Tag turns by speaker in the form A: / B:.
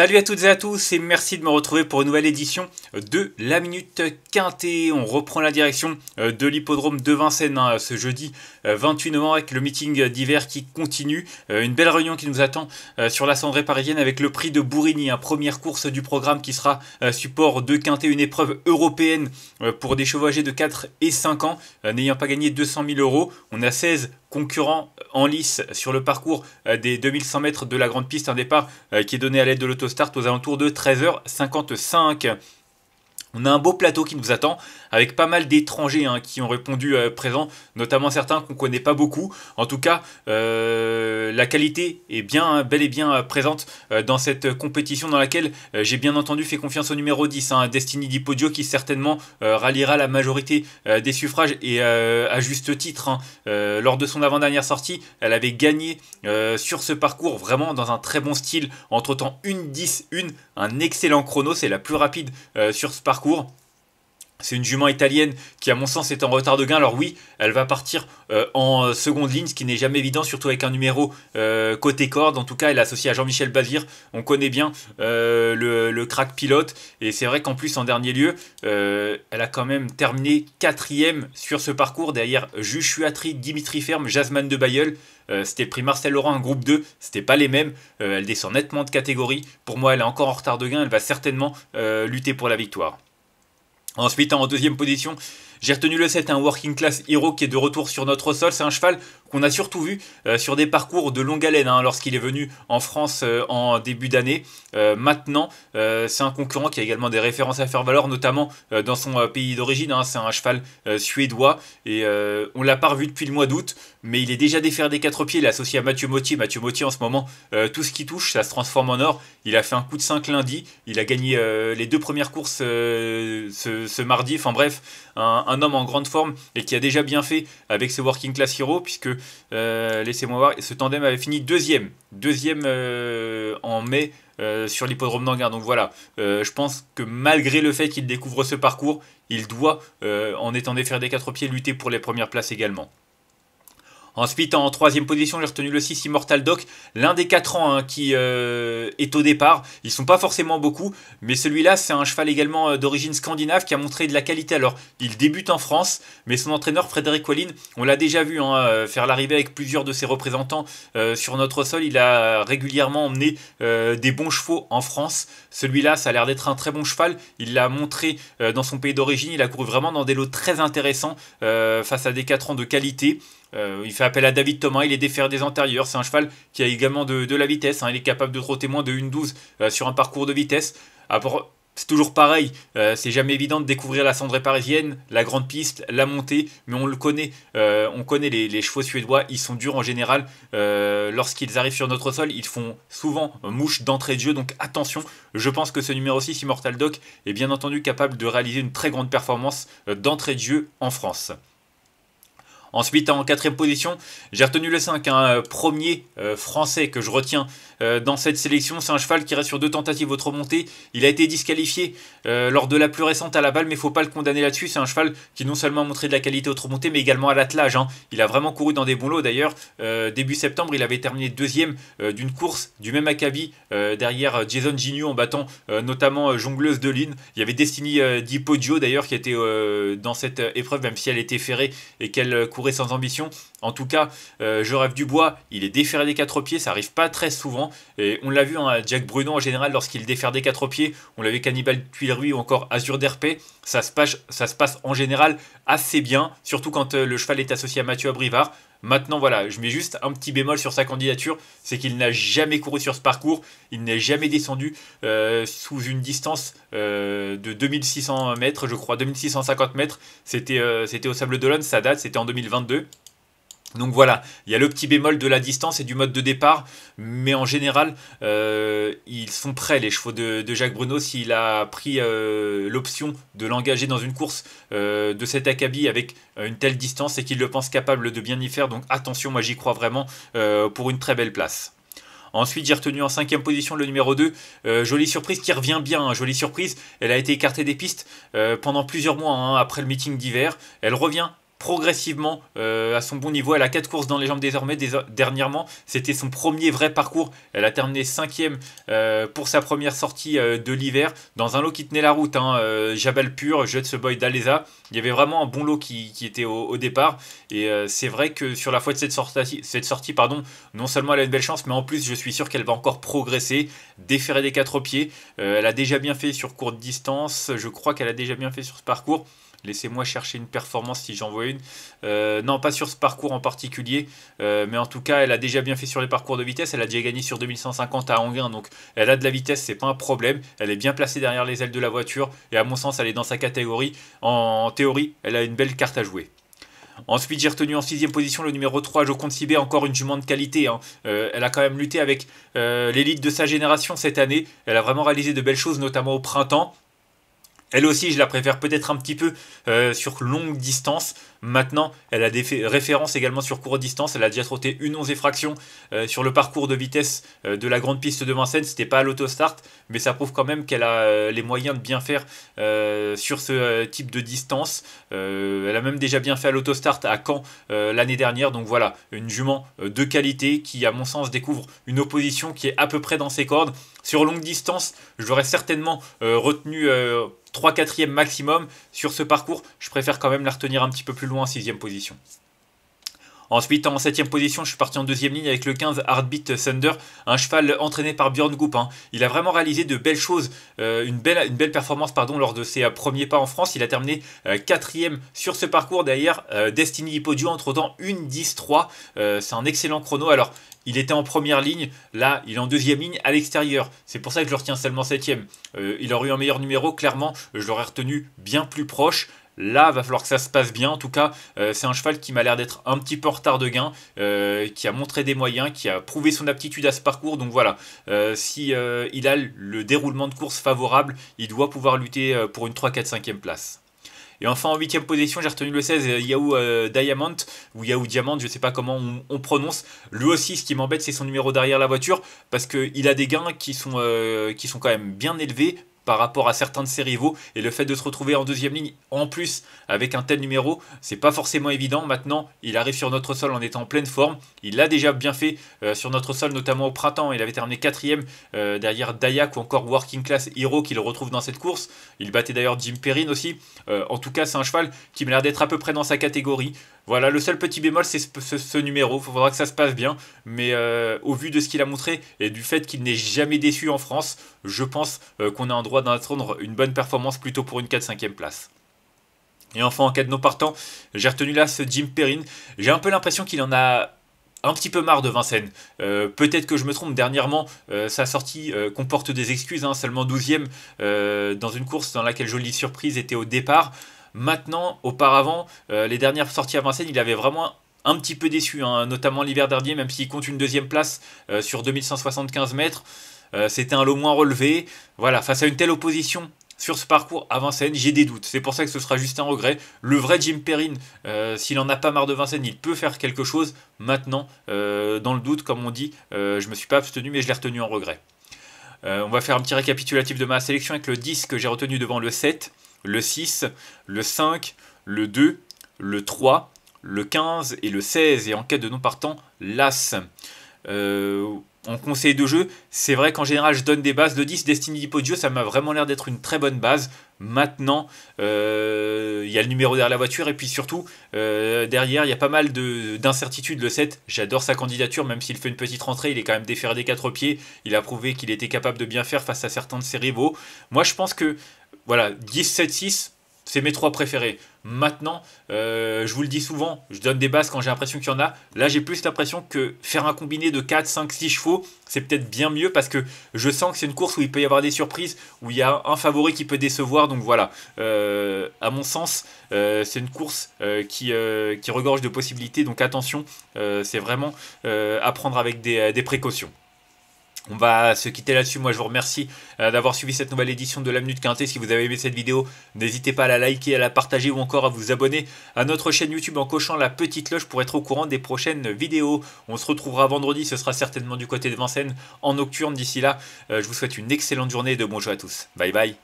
A: Salut à toutes et à tous et merci de me retrouver pour une nouvelle édition de la Minute Quintée. On reprend la direction euh, de l'hippodrome de Vincennes hein, ce jeudi 28 euh, novembre avec le meeting d'hiver qui continue. Euh, une belle réunion qui nous attend sur la cendrée parisienne avec le prix de Bourigny, hein, première course du programme qui sera support de Quintée, une épreuve européenne pour des chevaux âgés de 4 et 5 ans n'ayant pas gagné 200 000 euros. On a 16 concurrent en lice sur le parcours euh, des 2100 mètres de la grande piste, un départ euh, qui est donné à l'aide de l'autostart aux alentours de 13h55. On a un beau plateau qui nous attend, avec pas mal d'étrangers hein, qui ont répondu euh, présent, notamment certains qu'on ne connaît pas beaucoup. En tout cas, euh, la qualité est bien, hein, bel et bien euh, présente dans cette compétition dans laquelle j'ai bien entendu fait confiance au numéro 10, hein, Destiny Dipodio, qui certainement ralliera la majorité des suffrages, et à juste titre. Hein, lors de son avant-dernière sortie, elle avait gagné sur ce parcours, vraiment dans un très bon style, entre-temps une 10-1, un excellent chrono, c'est la plus rapide sur ce parcours c'est une jument italienne qui, à mon sens, est en retard de gain. Alors oui, elle va partir euh, en euh, seconde ligne, ce qui n'est jamais évident, surtout avec un numéro euh, côté corde. En tout cas, elle est associée à Jean-Michel Bazir. On connaît bien le, crack pilote. Et c'est vrai qu'en plus, en dernier lieu, elle a quand même terminé quatrième sur ce parcours, derrière Juchuatri, Dimitri Ferme, Jasmine de Bayeul. c'était pris prix Marcel Laurent, un groupe 2, c'était pas les mêmes. elle descend nettement de catégorie. Pour moi, elle est encore en retard de gain. Elle va certainement lutter pour la victoire. Ensuite, en deuxième position, j'ai retenu le 7, un Working Class Hero qui est de retour sur notre sol. C'est un cheval qu'on a surtout vu euh, sur des parcours de longue haleine hein, lorsqu'il est venu en France euh, en début d'année. Euh, maintenant, c'est un concurrent qui a également des références à faire valoir, notamment dans son pays d'origine. Hein. c'est un cheval suédois et on l'a pas revu depuis le mois d'août, mais il est déjà défaire des quatre pieds. Il est associé à Mathieu Mottier, Mathieu Mottier en ce moment, tout ce qui touche, ça se transforme en or. Il a fait un coup de 5 lundi. Il a gagné les deux premières courses ce, mardi. Enfin bref, un, homme en grande forme et qui a déjà bien fait avec ce Working Class Hero, puisque euh, laissez-moi voir. Ce tandem avait fini deuxième. Deuxième euh, en mai euh, sur l'hippodrome d'Anguin. Donc voilà, je pense que malgré le fait qu'il découvre ce parcours, il doit, en étant faire des quatre pieds, lutter pour les premières places également. Ensuite, en troisième position, j'ai retenu le 6 Immortal Doc, l'un des 4 ans hein, qui euh, est au départ. Ils sont pas forcément beaucoup, mais celui-là, c'est un cheval également euh, d'origine scandinave qui a montré de la qualité. Alors, il débute en France, mais son entraîneur Frédéric Wallin, on l'a déjà vu hein, euh, faire l'arrivée avec plusieurs de ses représentants sur notre sol. Il a régulièrement emmené des bons chevaux en France. Celui-là, ça a l'air d'être un très bon cheval. Il l'a montré dans son pays d'origine. Il a couru vraiment dans des lots très intéressants face à des 4 ans de qualité. Euh, il fait appel à David Thomas, il est défaire des antérieurs. C'est un cheval qui a également de, la vitesse. Hein. il est capable de trotter moins de 1.12 euh, sur un parcours de vitesse. Ah, c'est toujours pareil, euh, c'est jamais évident de découvrir la cendrée parisienne, la grande piste, la montée, mais on le connaît, on connaît les, chevaux suédois, ils sont durs en général. Lorsqu'ils arrivent sur notre sol, ils font souvent mouche d'entrée de jeu, donc attention, je pense que ce numéro 6, Immortal Doc, est bien entendu capable de réaliser une très grande performance d'entrée de jeu en France. Ensuite, en quatrième position, j'ai retenu le 5, un hein, euh, premier euh, français que je retiens euh, dans cette sélection. C'est un cheval qui reste sur deux tentatives autre montée. Il a été disqualifié lors de la plus récente à la balle, mais il ne faut pas le condamner là-dessus. C'est un cheval qui non seulement a montré de la qualité autre montée, mais également à l'attelage. Hein. Il a vraiment couru dans des bons lots. D'ailleurs, début septembre, il avait terminé deuxième d'une course du même acabit derrière Jason Gignou en battant notamment Jongleuse de Lynn. Il y avait Destiny Di d'ailleurs qui était dans cette épreuve, même si elle était ferrée et qu'elle courait sans ambition. En tout cas, euh, je rêve du bois, il est déféré des quatre pieds, ça arrive pas très souvent. Et on l'a vu, hein, Jack Bruno en général, lorsqu'il défère des quatre pieds, on l'avait Cannibal Tuileries ou encore Azur d'Herpé, ça se, passe, ça se passe en général assez bien, surtout quand euh, le cheval est associé à Mathieu Abrivard. Maintenant, voilà, je mets juste un petit bémol sur sa candidature, c'est qu'il n'a jamais couru sur ce parcours, il n'est jamais descendu euh, sous une distance euh, de 2600 mètres, je crois, 2650 mètres. Euh, c'était au Sable d'Olonne, ça date, c'était en 2022. Donc voilà, il y a le petit bémol de la distance et du mode de départ, mais en général, euh, ils sont prêts, les chevaux de, Jacques Bruno, s'il a pris euh, l'option de l'engager dans une course euh, de cet acabit avec une telle distance et qu'il le pense capable de bien y faire. Donc attention, moi j'y crois vraiment pour une très belle place. Ensuite, j'ai retenu en cinquième position le numéro 2, Jolie Surprise qui revient bien, hein. Jolie Surprise. Elle a été écartée des pistes pendant plusieurs mois hein, après le meeting d'hiver. Elle revient progressivement euh, à son bon niveau. Elle a 4 courses dans les jambes désormais. dernièrement, c'était son premier vrai parcours. Elle a terminé 5ème euh, pour sa première sortie euh, de l'hiver dans un lot qui tenait la route. Hein, Jabal Pur, jette boy d'Alesa. Il y avait vraiment un bon lot qui, était au, départ. Et c'est vrai que sur la fois de cette sortie, cette sortie pardon, non seulement elle a une belle chance, mais en plus, je suis sûr qu'elle va encore progresser, déférer des quatre pieds. elle a déjà bien fait sur courte distance. Je crois qu'elle a déjà bien fait sur ce parcours. Laissez-moi chercher une performance si j'en vois une. Euh, non, pas sur ce parcours en particulier, euh, mais en tout cas, elle a déjà bien fait sur les parcours de vitesse. Elle a déjà gagné sur 2150 à Anguin, donc elle a de la vitesse, c'est pas un problème. Elle est bien placée derrière les ailes de la voiture, et à mon sens, elle est dans sa catégorie. En, théorie, elle a une belle carte à jouer. Ensuite, j'ai retenu en sixième position le numéro 3, Joconde Sibé, encore une jument de qualité. Hein. Euh, elle a quand même lutté avec l'élite de sa génération cette année. Elle a vraiment réalisé de belles choses, notamment au printemps. Elle aussi, je la préfère peut-être un petit peu euh, sur longue distance. Maintenant, elle a des références également sur courte distance. Elle a déjà trotté une 11 fraction euh, sur le parcours de vitesse euh, de la grande piste de Vincennes. Ce n'était pas à l'autostart, mais ça prouve quand même qu'elle a les moyens de bien faire sur ce type de distance. elle a même déjà bien fait à l'autostart à Caen l'année dernière. Donc voilà, une jument de qualité qui, à mon sens, découvre une opposition qui est à peu près dans ses cordes. Sur longue distance, j'aurais certainement euh, retenu 3 euh, 4 maximum. Sur ce parcours, je préfère quand même la retenir un petit peu plus loin en 6 position. Ensuite, en 7 position, je suis parti en deuxième ligne avec le 15 Heartbeat Thunder, un cheval entraîné par Björn Goop. Hein. Il a vraiment réalisé de belles choses, euh, une, belle, une, belle, performance pardon, lors de ses premiers pas en France. Il a terminé quatrième sur ce parcours D'ailleurs, Destiny Hippodio, entre temps 1-10-3. C'est un excellent chrono. Alors, il était en première ligne, là il est en deuxième ligne à l'extérieur. C'est pour ça que je le retiens seulement septième. Euh, il aurait eu un meilleur numéro, clairement, je l'aurais retenu bien plus proche. Là, va falloir que ça se passe bien. En tout cas, euh, c'est un cheval qui m'a l'air d'être un petit peu en retard de gain, euh, qui a montré des moyens, qui a prouvé son aptitude à ce parcours. Donc voilà, s'il si il a le déroulement de course favorable, il doit pouvoir lutter pour une 3, 4, 5e place. Et enfin, en huitième position, j'ai retenu le 16, euh, Yahoo Diamant, euh, Diamond, ou Yahoo Diamond, je ne sais pas comment on, prononce. Lui aussi, ce qui m'embête, c'est son numéro derrière la voiture, parce qu'il a des gains qui sont, euh, qui sont quand même bien élevés, par rapport à certains de ses rivaux et le fait de se retrouver en deuxième ligne en plus avec un tel numéro c'est pas forcément évident maintenant il arrive sur notre sol en étant en pleine forme il l'a déjà bien fait euh, sur notre sol notamment au printemps il avait terminé quatrième euh, derrière Dayak ou encore Working Class Hero qu'il retrouve dans cette course il battait d'ailleurs Jim Perrin aussi euh, en tout cas c'est un cheval qui m'a l'air d'être à peu près dans sa catégorie voilà, le seul petit bémol, c'est ce, numéro. Il faudra que ça se passe bien. Mais euh, au vu de ce qu'il a montré et du fait qu'il n'est jamais déçu en France, je pense euh, qu'on a un droit d'attendre une bonne performance plutôt pour une 4-5e place. Et enfin, en cas de non partant, j'ai retenu là ce Jim Perrin. J'ai un peu l'impression qu'il en a un petit peu marre de Vincennes. Euh, peut-être que je me trompe, dernièrement, sa sortie comporte des excuses, hein. seulement 12ème dans une course dans laquelle Jolie Surprise était au départ maintenant. Auparavant, euh, les dernières sorties à Vincennes, il avait vraiment un petit peu déçu, hein, notamment l'hiver dernier, même s'il compte une deuxième place euh, sur 2175 mètres. Euh, c'était un lot moins relevé. Voilà, face à une telle opposition sur ce parcours à Vincennes, j'ai des doutes. C'est pour ça que ce sera juste un regret. Le vrai Jim Perrin, s'il en a pas marre de Vincennes, il peut faire quelque chose. Maintenant, dans le doute, comme on dit, je me suis pas abstenu, mais je l'ai retenu en regret. on va faire un petit récapitulatif de ma sélection avec le 10 que j'ai retenu devant le 7 le 6, le 5, le 2, le 3, le 15 et le 16. Et en cas de non partant, l'As. Euh, en conseil de jeu, c'est vrai qu'en général je donne des bases. Le 10 Destiny Podio, ça m'a vraiment l'air d'être une très bonne base maintenant. Euh, il y a le numéro derrière la voiture et puis surtout euh, derrière il y a pas mal d'incertitudes. Le 7, j'adore sa candidature, même s'il fait une petite rentrée, il est quand même déféré des quatre pieds. Il a prouvé qu'il était capable de bien faire face à certains de ses rivaux. Moi je pense que voilà, 10-7-6, c'est mes trois préférés. Maintenant, euh, je vous le dis souvent, je donne des bases quand j'ai l'impression qu'il y en a. Là, j'ai plus l'impression que faire un combiné de 4, 5, 6 chevaux, c'est peut-être bien mieux parce que je sens que c'est une course où il peut y avoir des surprises, où il y a un favori qui peut décevoir. Donc voilà, euh, à mon sens, euh, c'est une course qui, regorge de possibilités. Donc attention, c'est vraiment à prendre avec des précautions. On va se quitter là-dessus. Moi, je vous remercie euh, d'avoir suivi cette nouvelle édition de la Minute Quintée. Si vous avez aimé cette vidéo, n'hésitez pas à la liker, à la partager ou encore à vous abonner à notre chaîne YouTube en cochant la petite cloche pour être au courant des prochaines vidéos. On se retrouvera vendredi. Ce sera certainement du côté de Vincennes en nocturne. D'ici là, euh, je vous souhaite une excellente journée et de bons jeux à tous. Bye bye.